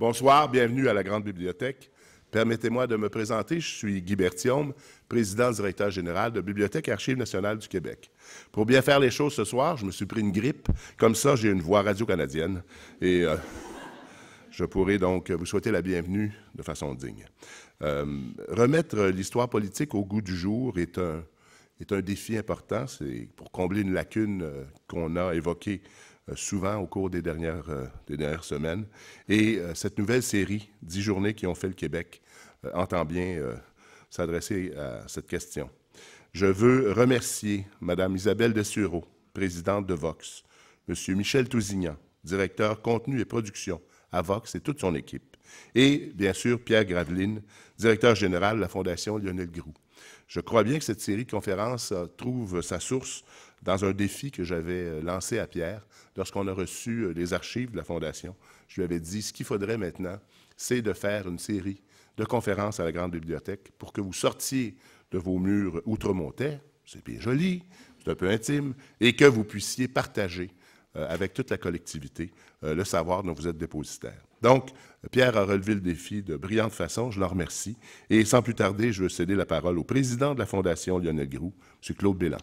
Bonsoir, bienvenue à la Grande Bibliothèque. Permettez-moi de me présenter. Je suis Guy Berthiaume, président directeur général de Bibliothèque et Archives nationales du Québec. Pour bien faire les choses ce soir, je me suis pris une grippe. Comme ça, j'ai une voix radio-canadienne. Et euh, je pourrai donc vous souhaiter la bienvenue de façon digne. Euh, remettre l'histoire politique au goût du jour est un, est un défi important. C'est pour combler une lacune euh, qu'on a évoquée euh, souvent au cours des dernières, euh, dernières semaines. Et euh, cette nouvelle série, dix journées qui ont fait le Québec, entend bien s'adresser à cette question. Je veux remercier Mme Isabelle Dessureau, présidente de Vox, M. Michel Tousignan, directeur contenu et production à Vox et toute son équipe, et bien sûr Pierre Graveline, directeur général de la Fondation Lionel Groux. Je crois bien que cette série de conférences euh, trouve sa source dans un défi que j'avais euh, lancé à Pierre lorsqu'on a reçu euh, les archives de la Fondation. Je lui avais dit, ce qu'il faudrait maintenant, c'est de faire une série de conférences à la Grande Bibliothèque pour que vous sortiez de vos murs outremontais, c'est bien joli, c'est un peu intime, et que vous puissiez partager avec toute la collectivité le savoir dont vous êtes dépositaire. Donc, Pierre a relevé le défi de brillante façon, je le remercie. Et sans plus tarder, je veux céder la parole au président de la Fondation Lionel Groux, M. Claude Bélan.